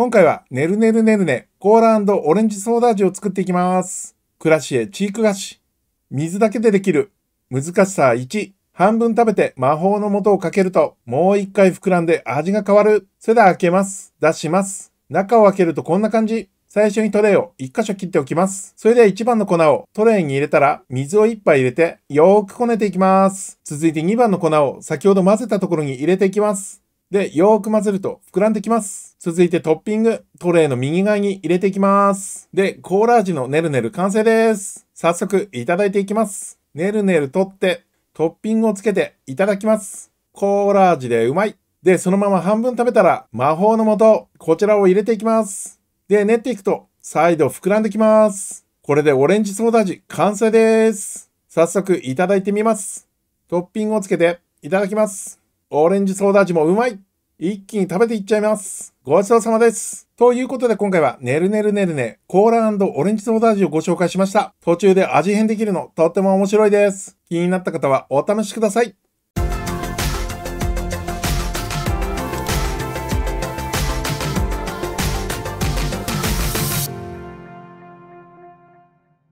今回は、ねるねるねるね、コーラオレンジソーダ味を作っていきます。クラシエチーク菓子。水だけでできる。難しさ1。半分食べて魔法の素をかけると、もう一回膨らんで味が変わる。それでは開けます。出します。中を開けるとこんな感じ。最初にトレイを1箇所切っておきます。それでは1番の粉をトレイに入れたら水を1杯入れてよーくこねていきます。続いて2番の粉を先ほど混ぜたところに入れていきます。で、よーく混ぜると膨らんできます。続いてトッピング、トレイの右側に入れていきます。で、コーラ味のねるねる完成です。早速いただいていきます。ねるねる取って、トッピングをつけていただきます。コーラ味でうまい。で、そのまま半分食べたら、魔法の素、こちらを入れていきます。で、練っていくと、再度膨らんできます。これでオレンジソーダ味完成です。早速いただいてみます。トッピングをつけていただきます。オレンジソーダ味もうまい一気に食べていっちゃいますごちそうさまですということで今回は、ねるねるねるね、コーラオレンジソーダ味をご紹介しました。途中で味変できるの、とっても面白いです。気になった方はお試しください。